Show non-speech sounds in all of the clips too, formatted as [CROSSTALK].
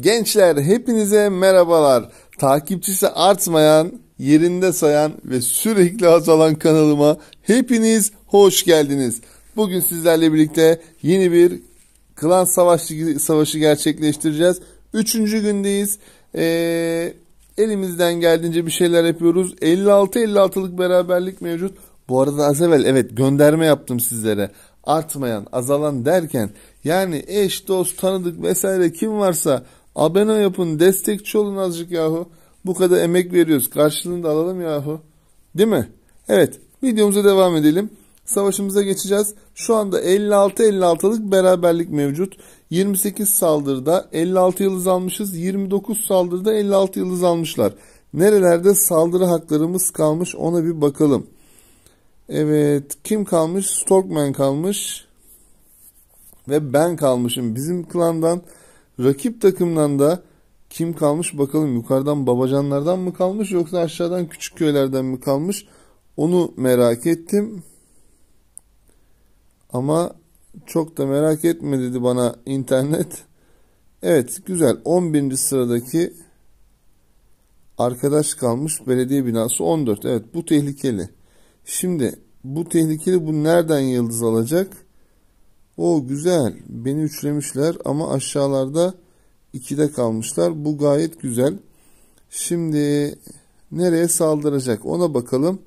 Gençler hepinize merhabalar. Takipçisi artmayan, yerinde sayan ve sürekli azalan kanalıma hepiniz hoş geldiniz. Bugün sizlerle birlikte yeni bir klan savaşı, savaşı gerçekleştireceğiz. Üçüncü gündeyiz. Ee, elimizden geldiğince bir şeyler yapıyoruz. 56-56'lık beraberlik mevcut. Bu arada az evvel evet gönderme yaptım sizlere artmayan, azalan derken yani eş, dost, tanıdık vesaire kim varsa Abone yapın, destekçi olun azıcık yahu. Bu kadar emek veriyoruz. Karşılığını da alalım yahu. Değil mi? Evet, videomuza devam edelim. Savaşımıza geçeceğiz. Şu anda 56-56'lık beraberlik mevcut. 28 saldırıda 56 yıldız almışız. 29 saldırıda 56 yıldız almışlar. Nerelerde saldırı haklarımız kalmış ona bir bakalım. Evet kim kalmış? Storkman kalmış. Ve ben kalmışım. Bizim klandan Rakip takımdan da kim kalmış bakalım yukarıdan babacanlardan mı kalmış yoksa aşağıdan küçük köylerden mi kalmış onu merak ettim. Ama çok da merak etme dedi bana internet. Evet güzel 11. sıradaki arkadaş kalmış belediye binası 14. Evet bu tehlikeli. Şimdi bu tehlikeli bu nereden yıldız alacak? O güzel. Beni üçlemişler ama aşağılarda 2'de kalmışlar. Bu gayet güzel. Şimdi nereye saldıracak ona bakalım.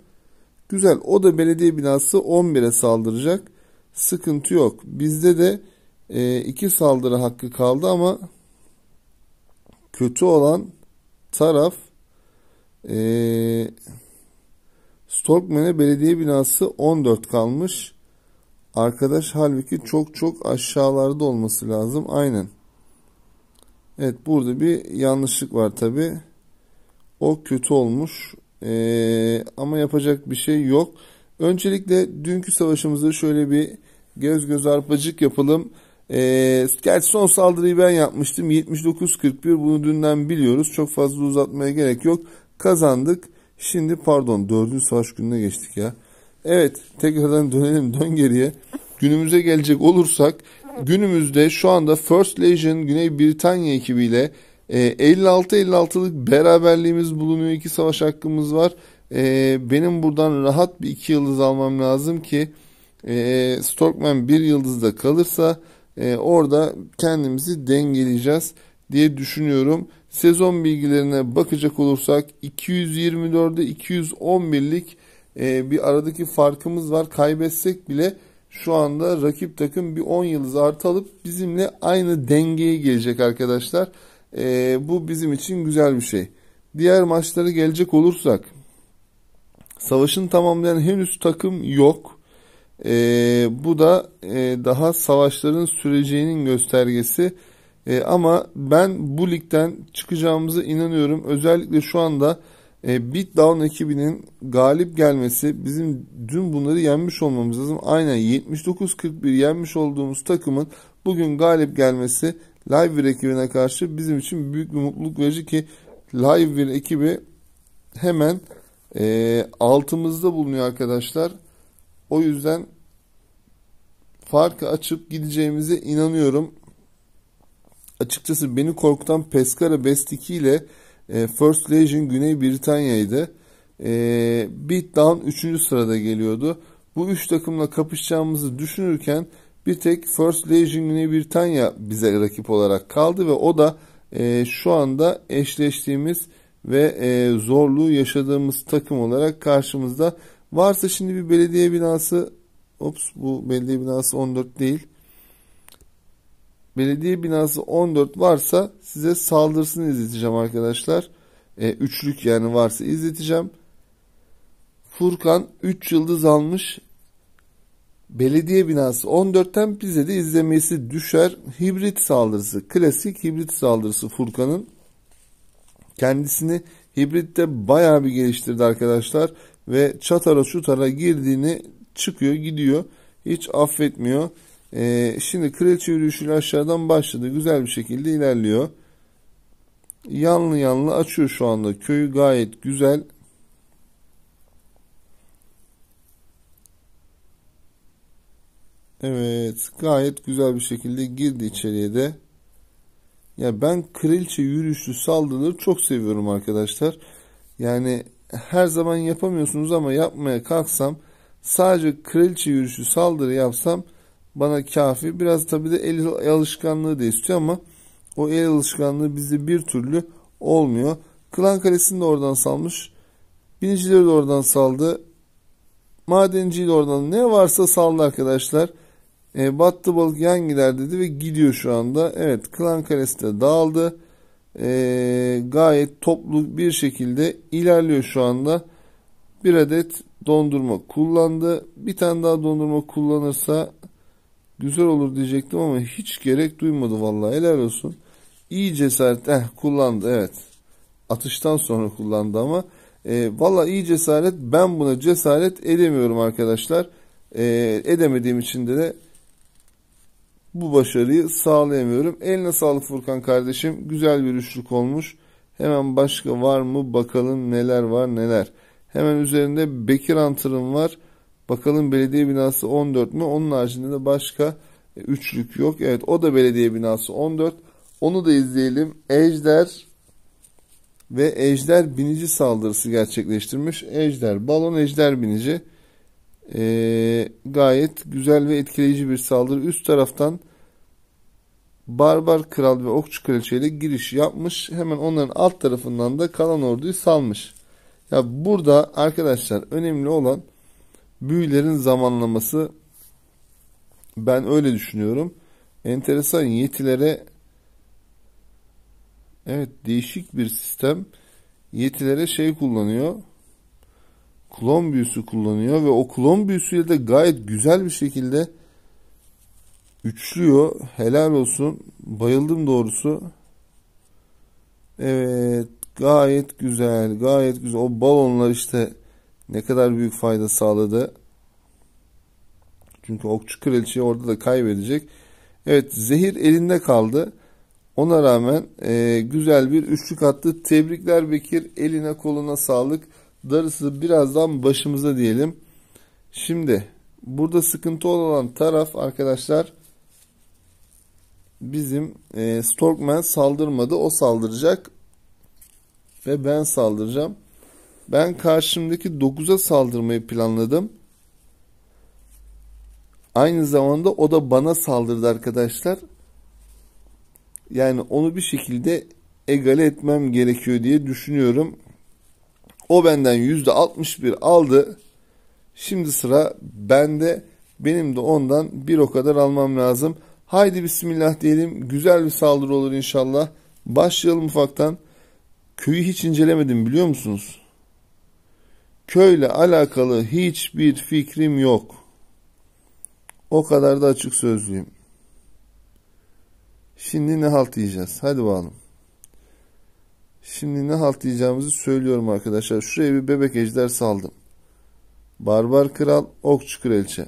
Güzel. O da belediye binası 11'e saldıracak. Sıkıntı yok. Bizde de 2 e, saldırı hakkı kaldı ama kötü olan taraf e, Storkman'e belediye binası 14 kalmış. Arkadaş halbuki çok çok aşağılarda olması lazım. Aynen. Evet burada bir yanlışlık var tabi. O kötü olmuş. Ee, ama yapacak bir şey yok. Öncelikle dünkü savaşımızı şöyle bir göz göz arpacık yapalım. Ee, gerçi son saldırıyı ben yapmıştım. 79-41 bunu dünden biliyoruz. Çok fazla uzatmaya gerek yok. Kazandık. Şimdi pardon dördüncü savaş gününe geçtik ya. Evet tekrardan dönelim dön geriye. Günümüze gelecek olursak günümüzde şu anda First Legion Güney Britanya ekibiyle 56-56'lık e, beraberliğimiz bulunuyor. iki savaş hakkımız var. E, benim buradan rahat bir iki yıldız almam lazım ki e, Storkman bir yıldızda kalırsa orada kendimizi dengeleyeceğiz diye düşünüyorum. Sezon bilgilerine bakacak olursak 224'e 211'lik e, bir aradaki farkımız var. Kaybetsek bile şu anda rakip takım bir 10 yıldız artı alıp bizimle aynı dengeye gelecek arkadaşlar. E, bu bizim için güzel bir şey. Diğer maçlara gelecek olursak savaşın tamamlayan henüz takım yok. E, bu da e, daha savaşların süreceğinin göstergesi. E, ama ben bu ligden çıkacağımıza inanıyorum. Özellikle şu anda e, Beatdown ekibinin galip gelmesi bizim dün bunları yenmiş olmamız lazım. Aynen 79-41 yenmiş olduğumuz takımın bugün galip gelmesi Live ekibine karşı bizim için büyük bir mutluluk verici ki Live ekibi hemen e, altımızda bulunuyor arkadaşlar. O yüzden farkı açıp gideceğimize inanıyorum. Açıkçası beni korkutan Pescara Best 2 ile e, First Legion Güney Britanya'ydı. E, Beatdown 3. sırada geliyordu. Bu üç takımla kapışacağımızı düşünürken bir tek First Legion Güney Britanya bize rakip olarak kaldı ve o da e, şu anda eşleştiğimiz ve e, zorluğu yaşadığımız takım olarak karşımızda. Varsa şimdi bir belediye binası, ops bu belediye binası 14 değil belediye binası 14 varsa size saldırısını izleteceğim arkadaşlar. E, üçlük yani varsa izleteceğim. Furkan 3 yıldız almış. Belediye binası 14'ten bize de izlemesi düşer. Hibrit saldırısı. Klasik hibrit saldırısı Furkan'ın. Kendisini hibritte bayağı bir geliştirdi arkadaşlar. Ve çatara çutara girdiğini çıkıyor gidiyor. Hiç affetmiyor. Ee, şimdi kraliçe yürüyüşüyle aşağıdan başladı. Güzel bir şekilde ilerliyor. Yanlı yanlı açıyor şu anda. Köyü gayet güzel. Evet gayet güzel bir şekilde girdi içeriye de. Ya ben kraliçe yürüyüşlü saldırıları çok seviyorum arkadaşlar. Yani her zaman yapamıyorsunuz ama yapmaya kalksam sadece kraliçe yürüyüşlü saldırı yapsam bana kafi. Biraz tabii de el alışkanlığı da istiyor ama o el alışkanlığı bizde bir türlü olmuyor. Klan kalesini de oradan salmış. Binicileri de oradan saldı. Madenciyi de oradan ne varsa saldı arkadaşlar. E, battı balık yan gider dedi ve gidiyor şu anda. Evet klan kalesi de dağıldı. E, gayet toplu bir şekilde ilerliyor şu anda. Bir adet dondurma kullandı. Bir tane daha dondurma kullanırsa Güzel olur diyecektim ama hiç gerek duymadı vallahi helal olsun. İyi cesaret eh, kullandı evet. Atıştan sonra kullandı ama e, valla iyi cesaret ben buna cesaret edemiyorum arkadaşlar. E, edemediğim için de, de bu başarıyı sağlayamıyorum. Eline sağlık Furkan kardeşim. Güzel bir üçlük olmuş. Hemen başka var mı bakalım neler var neler. Hemen üzerinde Bekir Antır'ın var. Bakalım belediye binası 14 mü? Onun haricinde de başka e, üçlük yok. Evet o da belediye binası 14. Onu da izleyelim. Ejder ve ejder binici saldırısı gerçekleştirmiş. Ejder, balon ejder binici. Ee, gayet güzel ve etkileyici bir saldırı. Üst taraftan Barbar Kral ve Okçu Kraliçe ile giriş yapmış. Hemen onların alt tarafından da kalan orduyu salmış. Ya burada arkadaşlar önemli olan büyülerin zamanlaması ben öyle düşünüyorum. Enteresan yetilere evet değişik bir sistem yetilere şey kullanıyor. Klon büyüsü kullanıyor ve o klon büyüsüyle de gayet güzel bir şekilde üçlüyor. Helal olsun. Bayıldım doğrusu. Evet. Gayet güzel. Gayet güzel. O balonlar işte ne kadar büyük fayda sağladı. Çünkü okçu kraliçeyi orada da kaybedecek. Evet zehir elinde kaldı. Ona rağmen e, güzel bir üçlük attı. Tebrikler Bekir. Eline koluna sağlık. Darısı birazdan başımıza diyelim. Şimdi burada sıkıntı olan taraf arkadaşlar bizim e, Storkman saldırmadı. O saldıracak ve ben saldıracağım. Ben karşımdaki 9'a saldırmayı planladım. Aynı zamanda o da bana saldırdı arkadaşlar. Yani onu bir şekilde egale etmem gerekiyor diye düşünüyorum. O benden %61 aldı. Şimdi sıra bende. Benim de ondan bir o kadar almam lazım. Haydi bismillah diyelim. Güzel bir saldırı olur inşallah. Başlayalım ufaktan. Köyü hiç incelemedim biliyor musunuz? köyle alakalı hiçbir fikrim yok. O kadar da açık sözlüyüm. Şimdi ne halt yiyeceğiz? Hadi bakalım. Şimdi ne halt yiyeceğimizi söylüyorum arkadaşlar. Şuraya bir bebek ejder saldım. Barbar kral, okçu kraliçe.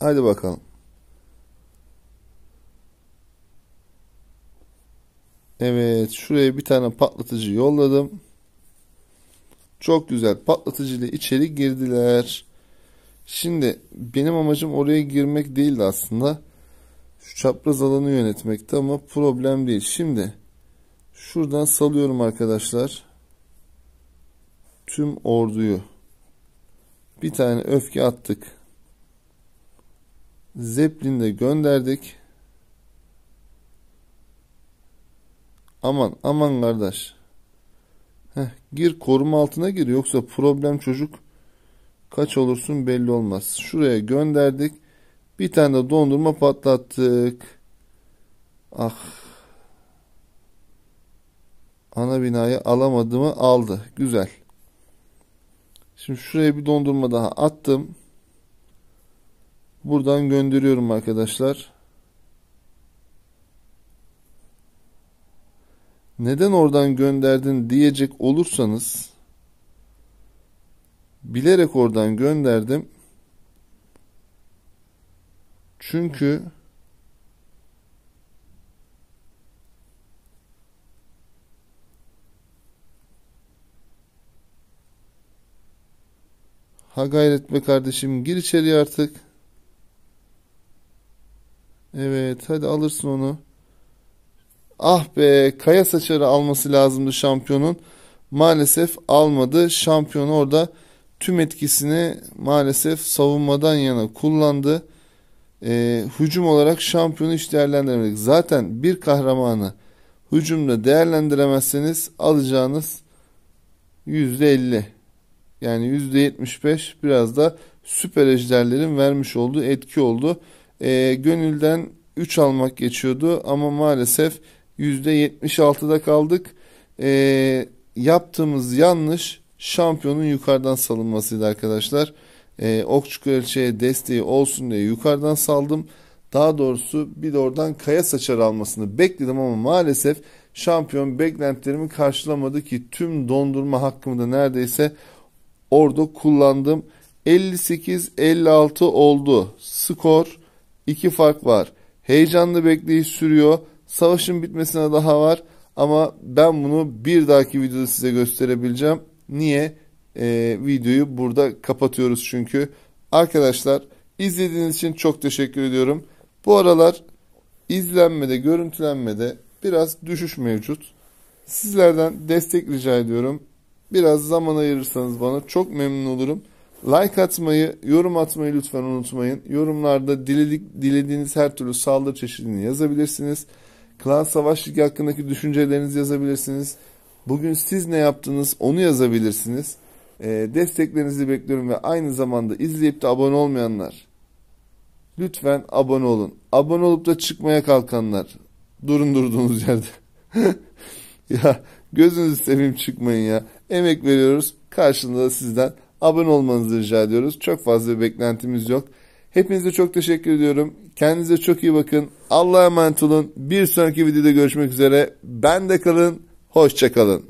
Hadi bakalım. Evet şuraya bir tane patlatıcı yolladım. Çok güzel. Patlatıcıyla içeri girdiler. Şimdi benim amacım oraya girmek değildi aslında. Şu çapraz alanı yönetmekti ama problem değil. Şimdi şuradan salıyorum arkadaşlar. Tüm orduyu. Bir tane öfke attık. Zeppelin gönderdik. Aman aman kardeş. Heh, gir koruma altına gir yoksa problem çocuk kaç olursun belli olmaz. Şuraya gönderdik. Bir tane de dondurma patlattık. Ah. Ana binayı alamadı mı? Aldı. Güzel. Şimdi şuraya bir dondurma daha attım. Buradan gönderiyorum arkadaşlar. neden oradan gönderdin diyecek olursanız bilerek oradan gönderdim. Çünkü Ha gayret be kardeşim gir içeri artık. Evet hadi alırsın onu. Ah be Kaya Saçar'ı alması lazımdı şampiyonun. Maalesef almadı. Şampiyon orada tüm etkisini maalesef savunmadan yana kullandı. E, hücum olarak şampiyonu hiç değerlendiremedik. Zaten bir kahramanı hücumda değerlendiremezseniz alacağınız %50 yani %75 biraz da süper ejderlerin vermiş olduğu etki oldu. E, gönülden 3 almak geçiyordu ama maalesef %76'da kaldık. E, yaptığımız yanlış şampiyonun yukarıdan salınmasıydı arkadaşlar. E, ee, Okçu Kraliçe'ye desteği olsun diye yukarıdan saldım. Daha doğrusu bir de oradan Kaya Saçar almasını bekledim ama maalesef şampiyon beklentilerimi karşılamadı ki tüm dondurma hakkımı da neredeyse orada kullandım. 58-56 oldu. Skor 2 fark var. Heyecanlı bekleyiş sürüyor. Savaşın bitmesine daha var ama ben bunu bir dahaki videoda size gösterebileceğim. Niye? Ee, videoyu burada kapatıyoruz çünkü. Arkadaşlar izlediğiniz için çok teşekkür ediyorum. Bu aralar izlenmede, görüntülenmede biraz düşüş mevcut. Sizlerden destek rica ediyorum. Biraz zaman ayırırsanız bana çok memnun olurum. Like atmayı, yorum atmayı lütfen unutmayın. Yorumlarda diledik, dilediğiniz her türlü saldırı çeşidini yazabilirsiniz. Klan Savaş Ligi hakkındaki düşüncelerinizi yazabilirsiniz. Bugün siz ne yaptınız onu yazabilirsiniz. E, desteklerinizi bekliyorum ve aynı zamanda izleyip de abone olmayanlar lütfen abone olun. Abone olup da çıkmaya kalkanlar durun durduğunuz yerde. [LAUGHS] ya gözünüzü seveyim çıkmayın ya. Emek veriyoruz. Karşılığında sizden abone olmanızı rica ediyoruz. Çok fazla bir beklentimiz yok. Hepinize çok teşekkür ediyorum. Kendinize çok iyi bakın. Allah'a emanet olun. Bir sonraki videoda görüşmek üzere. Ben de kalın. Hoşça kalın.